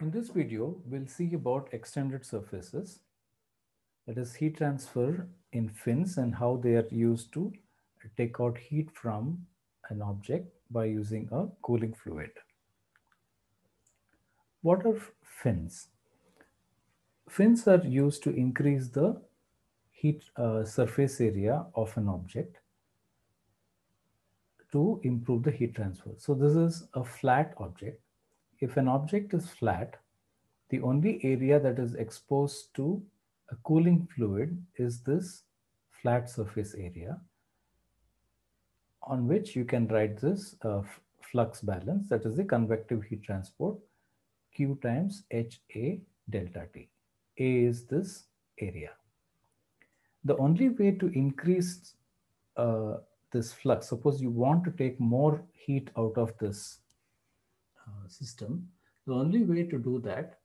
In this video, we'll see about extended surfaces, that is heat transfer in fins and how they are used to take out heat from an object by using a cooling fluid. What are fins? Fins are used to increase the heat uh, surface area of an object to improve the heat transfer. So this is a flat object if an object is flat, the only area that is exposed to a cooling fluid is this flat surface area on which you can write this uh, flux balance, that is the convective heat transport, Q times HA delta T. A is this area. The only way to increase uh, this flux, suppose you want to take more heat out of this uh, system, the only way to do that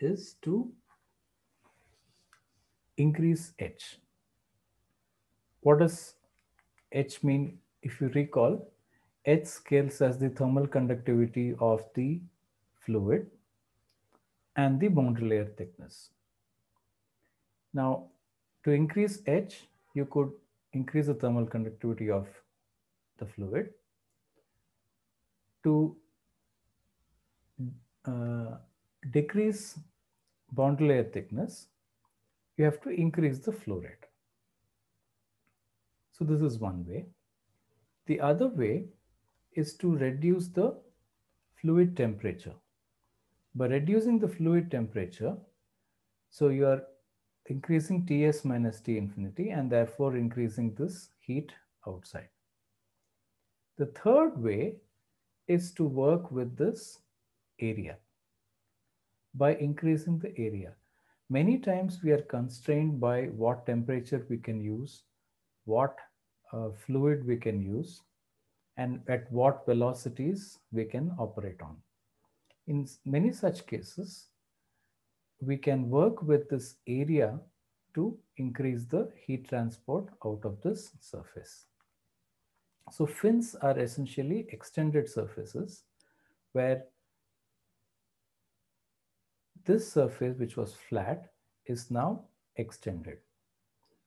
is to increase H. What does H mean? If you recall, H scales as the thermal conductivity of the fluid and the boundary layer thickness. Now, to increase H, you could increase the thermal conductivity of the fluid. To uh, decrease bond layer thickness, you have to increase the flow rate. So this is one way. The other way is to reduce the fluid temperature. By reducing the fluid temperature, so you are increasing Ts minus T infinity and therefore increasing this heat outside. The third way is to work with this area by increasing the area. Many times we are constrained by what temperature we can use, what uh, fluid we can use, and at what velocities we can operate on. In many such cases, we can work with this area to increase the heat transport out of this surface. So fins are essentially extended surfaces where this surface, which was flat, is now extended.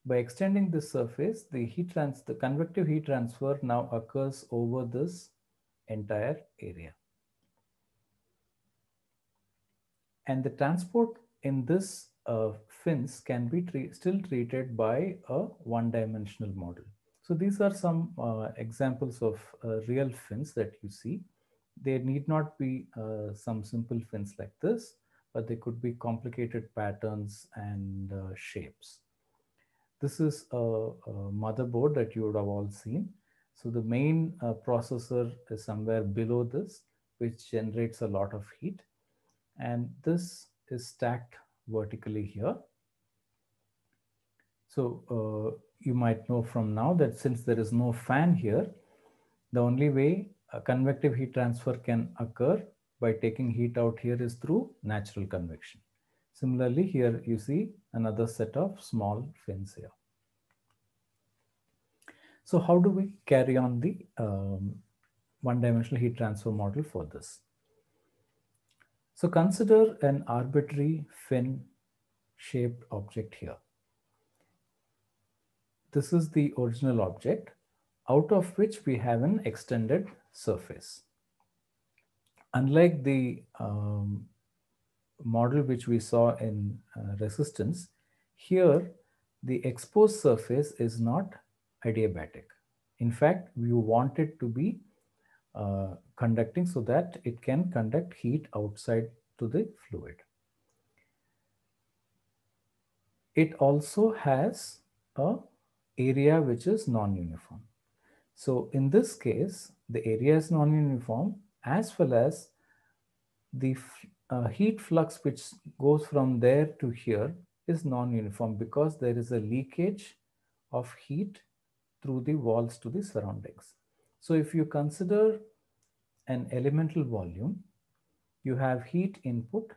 By extending this surface, the heat trans the convective heat transfer now occurs over this entire area. And the transport in this uh, fins can be tre still treated by a one-dimensional model. So these are some uh, examples of uh, real fins that you see. They need not be uh, some simple fins like this but they could be complicated patterns and uh, shapes. This is a, a, motherboard that you would have all seen. So the main uh, processor is somewhere below this, which generates a lot of heat. And this is stacked vertically here. So uh, you might know from now that since there is no fan here, the only way a convective heat transfer can occur by taking heat out here is through natural convection. Similarly, here you see another set of small fins here. So how do we carry on the um, one-dimensional heat transfer model for this? So consider an arbitrary fin-shaped object here. This is the original object out of which we have an extended surface unlike the um, model which we saw in uh, resistance, here the exposed surface is not adiabatic. In fact, we want it to be uh, conducting so that it can conduct heat outside to the fluid. It also has a area which is non-uniform. So in this case, the area is non-uniform as well as the uh, heat flux which goes from there to here is non-uniform because there is a leakage of heat through the walls to the surroundings. So if you consider an elemental volume, you have heat input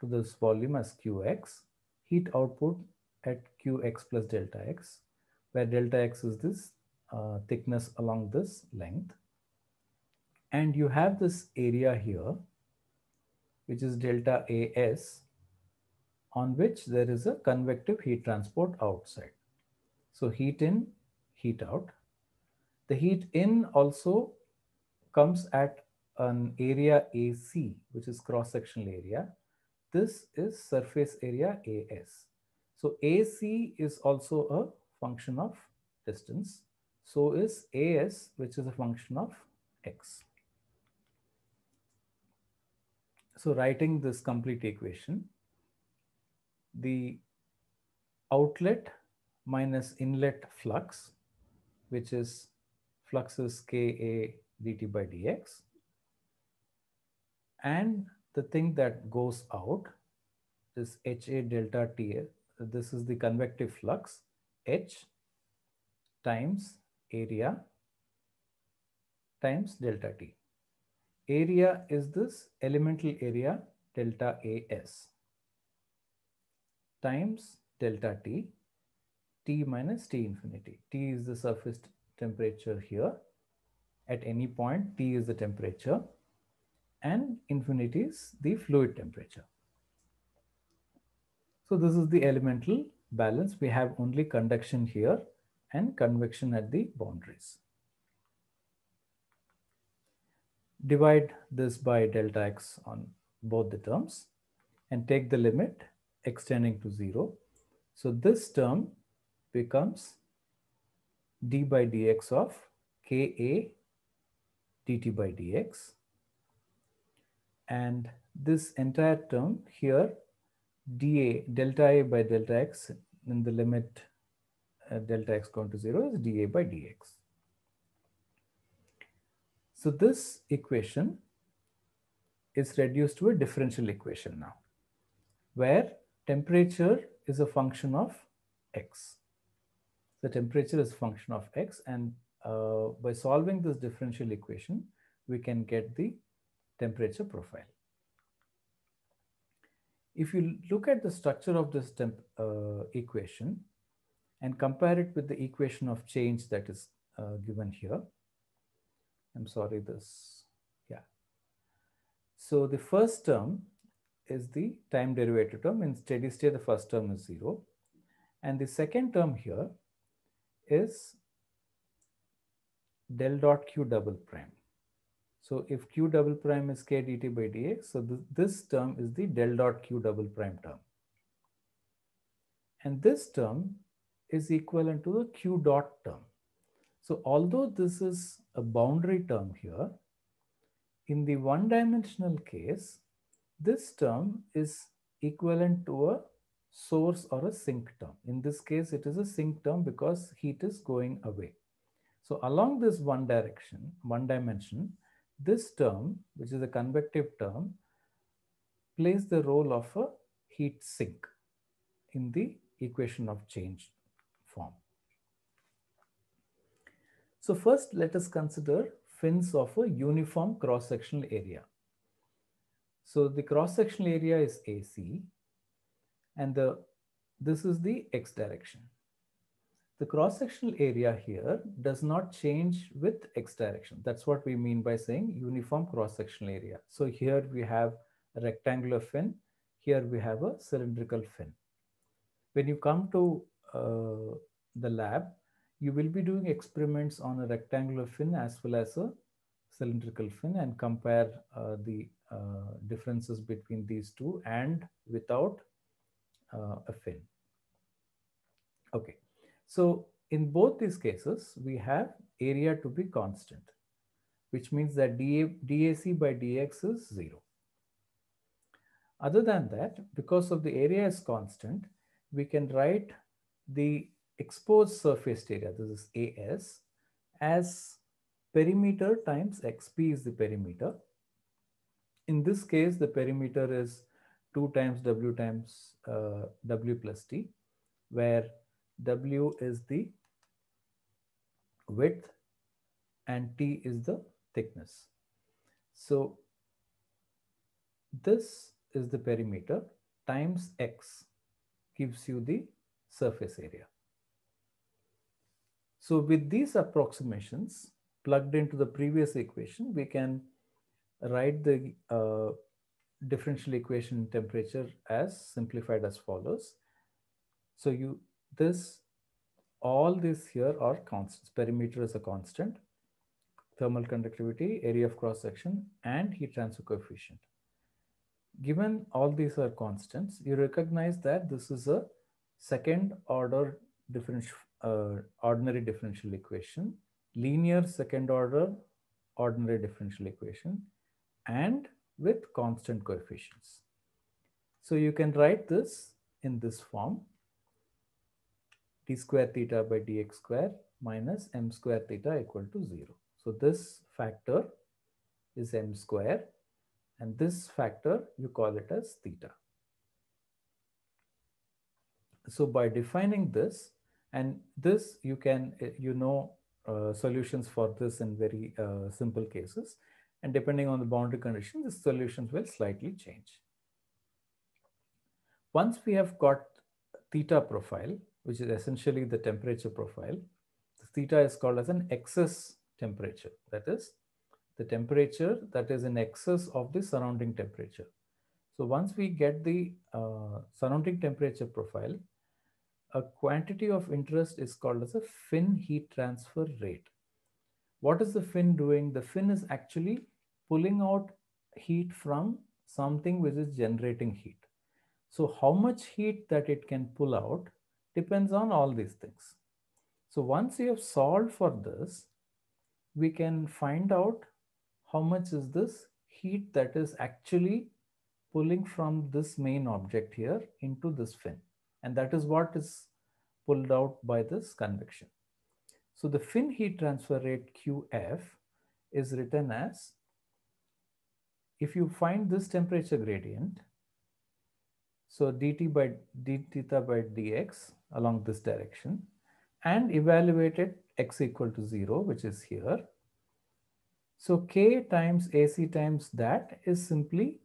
to this volume as Qx, heat output at Qx plus delta x, where delta x is this uh, thickness along this length. And you have this area here, which is delta AS, on which there is a convective heat transport outside. So heat in, heat out. The heat in also comes at an area AC, which is cross-sectional area. This is surface area AS. So AC is also a function of distance. So is AS, which is a function of X. So writing this complete equation, the outlet minus inlet flux, which is fluxes Ka dt by dx, and the thing that goes out is Ha delta T. This is the convective flux, H times area times delta T area is this elemental area delta AS times delta T, T minus T infinity. T is the surface temperature here. At any point, T is the temperature and infinity is the fluid temperature. So this is the elemental balance. We have only conduction here and convection at the boundaries. divide this by delta x on both the terms and take the limit extending to zero. So this term becomes d by dx of ka dt by dx. And this entire term here, dA, delta A by delta x in the limit uh, delta x going to zero is dA by dx. So this equation is reduced to a differential equation now, where temperature is a function of x. The temperature is a function of x and uh, by solving this differential equation, we can get the temperature profile. If you look at the structure of this temp, uh, equation and compare it with the equation of change that is uh, given here, I'm sorry, this, yeah. So the first term is the time derivative term. In steady state, the first term is zero. And the second term here is del dot q double prime. So if q double prime is k dt by dx, so th this term is the del dot q double prime term. And this term is equivalent to the q dot term. So although this is a boundary term here, in the one-dimensional case, this term is equivalent to a source or a sink term. In this case, it is a sink term because heat is going away. So along this one direction, one dimension, this term, which is a convective term, plays the role of a heat sink in the equation of change form. So first, let us consider fins of a uniform cross-sectional area. So the cross-sectional area is AC, and the, this is the x direction. The cross-sectional area here does not change with x direction. That's what we mean by saying uniform cross-sectional area. So here we have a rectangular fin. Here we have a cylindrical fin. When you come to uh, the lab, you will be doing experiments on a rectangular fin as well as a cylindrical fin and compare uh, the uh, differences between these two and without uh, a fin. Okay, so in both these cases, we have area to be constant, which means that DA, DAC by DX is zero. Other than that, because of the area is constant, we can write the exposed surface area, this is AS, as perimeter times XP is the perimeter. In this case, the perimeter is 2 times W times uh, W plus T, where W is the width and T is the thickness. So this is the perimeter times X gives you the surface area. So with these approximations plugged into the previous equation, we can write the uh, differential equation temperature as simplified as follows. So you this all these here are constants. Perimeter is a constant, thermal conductivity, area of cross section, and heat transfer coefficient. Given all these are constants, you recognize that this is a second order differential uh, ordinary differential equation, linear second order ordinary differential equation, and with constant coefficients. So you can write this in this form, d square theta by dx square minus m square theta equal to zero. So this factor is m square and this factor you call it as theta. So by defining this, and this you can, eh, you know, uh, solutions for this in very uh, simple cases. And depending on the boundary condition, the solutions will slightly change. Once we have got theta profile, which is essentially the temperature profile, the theta is called as an excess temperature. That is the temperature that is in excess of the surrounding temperature. So once we get the uh, surrounding temperature profile, a quantity of interest is called as a fin heat transfer rate. What is the fin doing? The fin is actually pulling out heat from something which is generating heat. So how much heat that it can pull out depends on all these things. So once you have solved for this, we can find out how much is this heat that is actually pulling from this main object here into this fin. And that is what is pulled out by this convection. So the fin heat transfer rate QF is written as, if you find this temperature gradient, so dt by d theta by dx along this direction and evaluate it x equal to 0, which is here. So k times AC times that is simply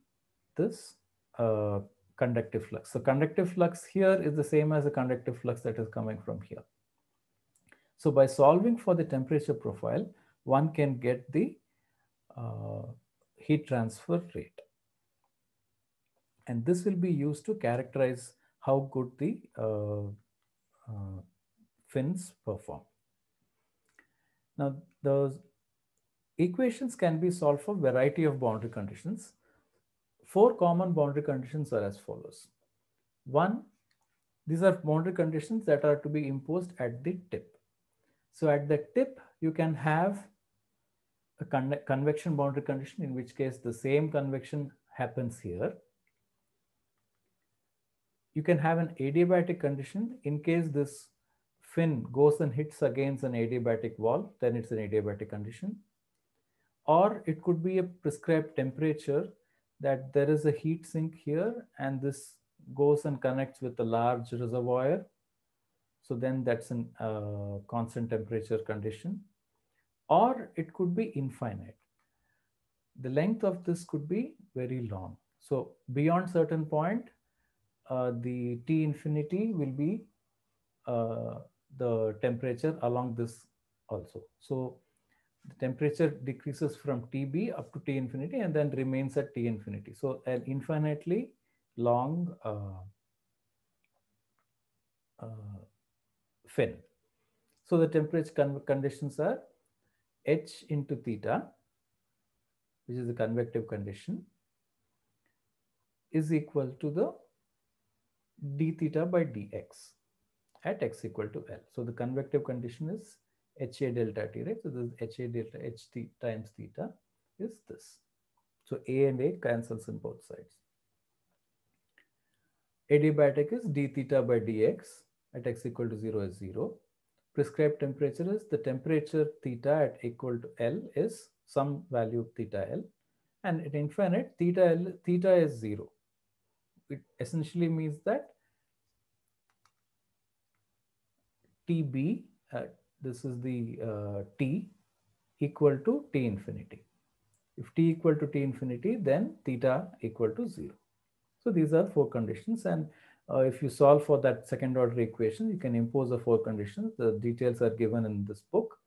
this uh, conductive flux. So conductive flux here is the same as the conductive flux that is coming from here. So by solving for the temperature profile, one can get the uh, heat transfer rate. And this will be used to characterize how good the uh, uh, fins perform. Now, those equations can be solved for variety of boundary conditions four common boundary conditions are as follows. One, these are boundary conditions that are to be imposed at the tip. So at the tip, you can have a con convection boundary condition, in which case the same convection happens here. You can have an adiabatic condition in case this fin goes and hits against an adiabatic wall, then it's an adiabatic condition. Or it could be a prescribed temperature that there is a heat sink here and this goes and connects with a large reservoir. So then that's a uh, constant temperature condition. Or it could be infinite. The length of this could be very long. So beyond certain point, uh, the T infinity will be uh, the temperature along this also. So the temperature decreases from TB up to T infinity and then remains at T infinity. So an infinitely long uh, uh, fin. So the temperature con conditions are H into theta, which is the convective condition, is equal to the d theta by dx at x equal to L. So the convective condition is HA delta T, right? So this HA delta HT times theta is this. So A and A cancels in both sides. Adiabatic is d theta by dx at x equal to 0 is 0. Prescribed temperature is the temperature theta at equal to L is some value of theta L. And at infinite, theta L, theta is 0. It essentially means that TB, uh, this is the uh, t equal to t infinity. If t equal to t infinity, then theta equal to zero. So these are four conditions. And uh, if you solve for that second order equation, you can impose the four conditions. The details are given in this book.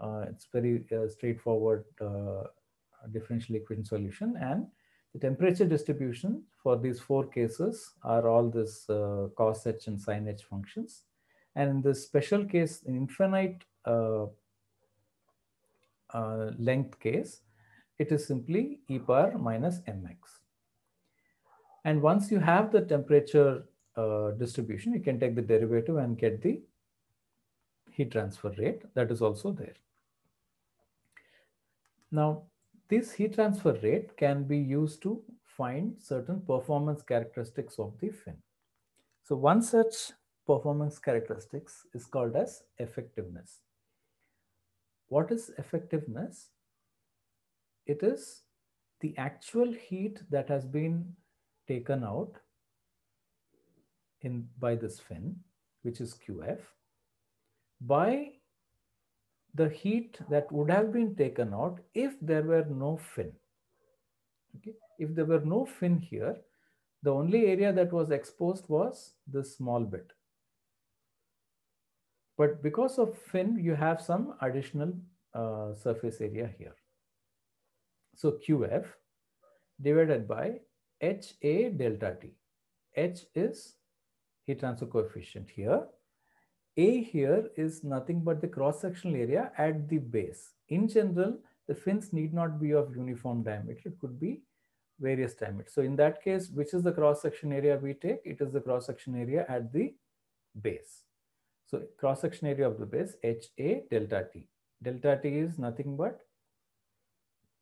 Uh, it's very uh, straightforward uh, differential equation solution. And the temperature distribution for these four cases are all this uh, cos h and sin h functions. And in this special case, in infinite uh, uh, length case, it is simply e power minus mx. And once you have the temperature uh, distribution, you can take the derivative and get the heat transfer rate that is also there. Now, this heat transfer rate can be used to find certain performance characteristics of the fin. So one such performance characteristics is called as effectiveness. What is effectiveness? It is the actual heat that has been taken out in by this fin, which is QF, by the heat that would have been taken out if there were no fin. Okay? If there were no fin here, the only area that was exposed was this small bit. But because of fin, you have some additional uh, surface area here. So QF divided by HA delta T. H is heat transfer coefficient here. A here is nothing but the cross-sectional area at the base. In general, the fins need not be of uniform diameter. It could be various diameters. So in that case, which is the cross-section area we take? It is the cross-section area at the base. So cross-section area of the base HA delta T. Delta T is nothing but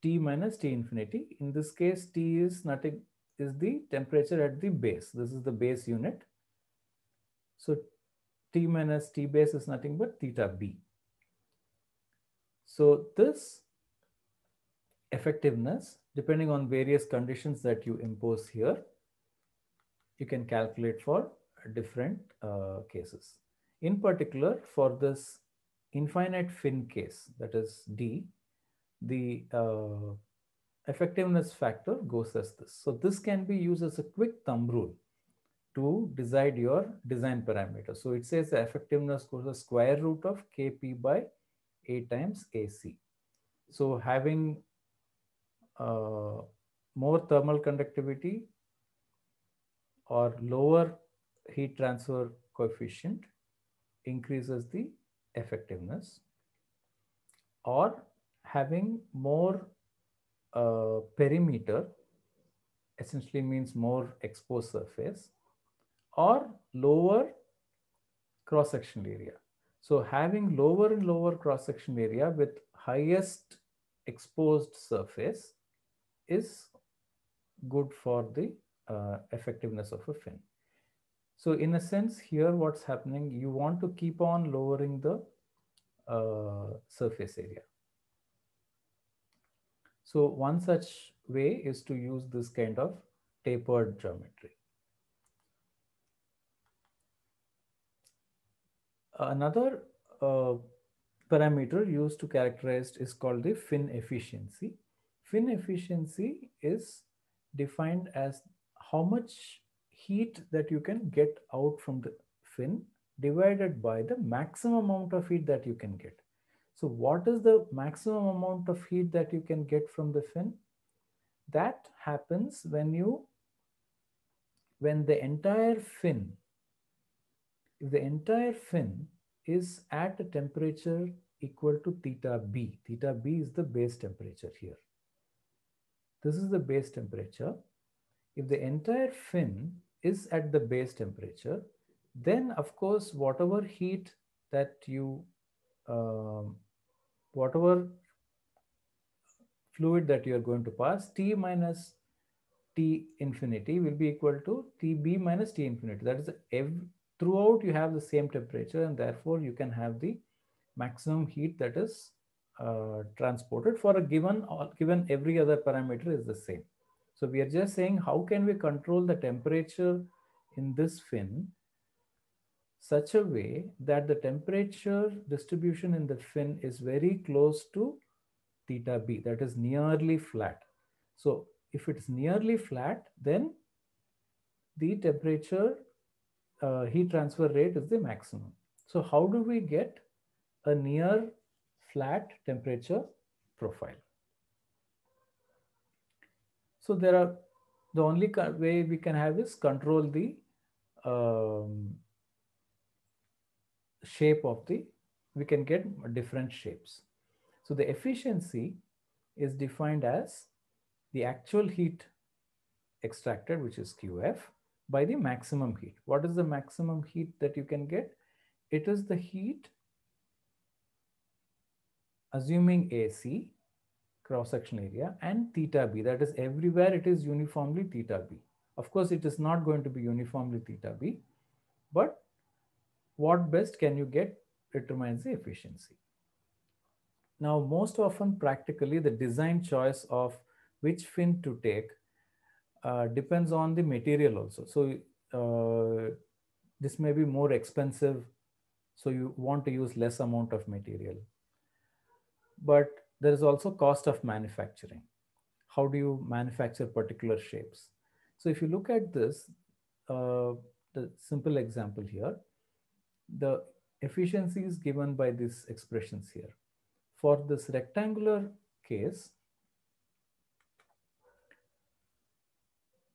T minus T infinity. In this case, T is nothing is the temperature at the base. This is the base unit. So T minus T base is nothing but theta B. So this effectiveness, depending on various conditions that you impose here, you can calculate for different uh, cases. In particular, for this infinite fin case, that is D, the uh, effectiveness factor goes as this. So this can be used as a quick thumb rule to decide your design parameter. So it says the effectiveness goes the square root of Kp by A times Ac. So having uh, more thermal conductivity or lower heat transfer coefficient increases the effectiveness or having more uh, perimeter essentially means more exposed surface or lower cross-sectional area. So having lower and lower cross-sectional area with highest exposed surface is good for the uh, effectiveness of a fin. So in a sense here, what's happening, you want to keep on lowering the uh, surface area. So one such way is to use this kind of tapered geometry. Another uh, parameter used to characterize is called the fin efficiency. Fin efficiency is defined as how much heat that you can get out from the fin divided by the maximum amount of heat that you can get. So what is the maximum amount of heat that you can get from the fin? That happens when you, when the entire fin, if the entire fin is at a temperature equal to theta B. Theta B is the base temperature here. This is the base temperature. If the entire fin is at the base temperature, then of course, whatever heat that you, um, whatever fluid that you are going to pass, T minus T infinity will be equal to TB minus T infinity. That is every, throughout you have the same temperature and therefore you can have the maximum heat that is uh, transported for a given, uh, given every other parameter is the same. So we are just saying how can we control the temperature in this fin such a way that the temperature distribution in the fin is very close to theta b, that is nearly flat. So if it's nearly flat, then the temperature uh, heat transfer rate is the maximum. So how do we get a near flat temperature profile? So there are the only way we can have is control the um, shape of the, we can get different shapes. So the efficiency is defined as the actual heat extracted, which is QF, by the maximum heat. What is the maximum heat that you can get? It is the heat, assuming AC, cross section area and theta b that is everywhere it is uniformly theta b. Of course, it is not going to be uniformly theta b, but what best can you get determines the efficiency. Now, most often practically the design choice of which fin to take uh, depends on the material also. So uh, this may be more expensive. So you want to use less amount of material. But there is also cost of manufacturing. How do you manufacture particular shapes? So if you look at this, uh, the simple example here, the efficiency is given by these expressions here. For this rectangular case,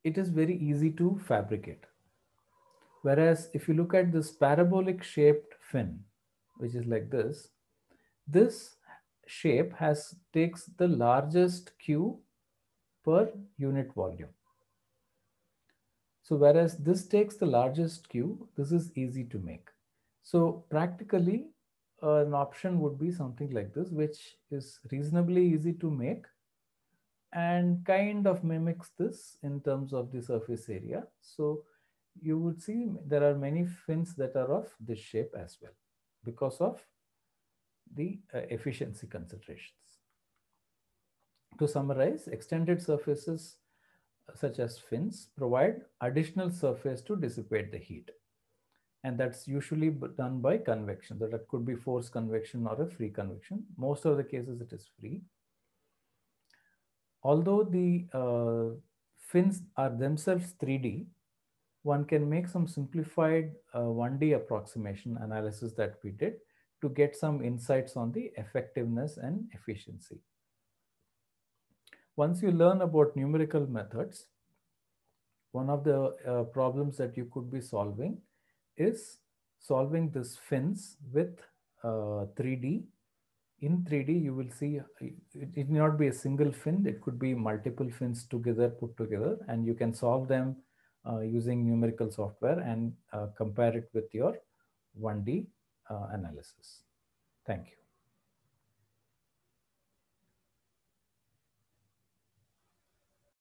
it is very easy to fabricate. Whereas if you look at this parabolic shaped fin, which is like this, this shape has takes the largest Q per unit volume. So whereas this takes the largest Q, this is easy to make. So practically uh, an option would be something like this, which is reasonably easy to make and kind of mimics this in terms of the surface area. So you would see there are many fins that are of this shape as well because of the uh, efficiency considerations. To summarize, extended surfaces uh, such as fins provide additional surface to dissipate the heat. And that's usually done by convection. That could be forced convection or a free convection. Most of the cases it is free. Although the uh, fins are themselves 3D, one can make some simplified uh, 1D approximation analysis that we did to get some insights on the effectiveness and efficiency. Once you learn about numerical methods, one of the uh, problems that you could be solving is solving this fins with uh, 3D. In 3D, you will see uh, it, it may not be a single fin, it could be multiple fins together put together, and you can solve them uh, using numerical software and uh, compare it with your 1D uh, analysis. Thank you.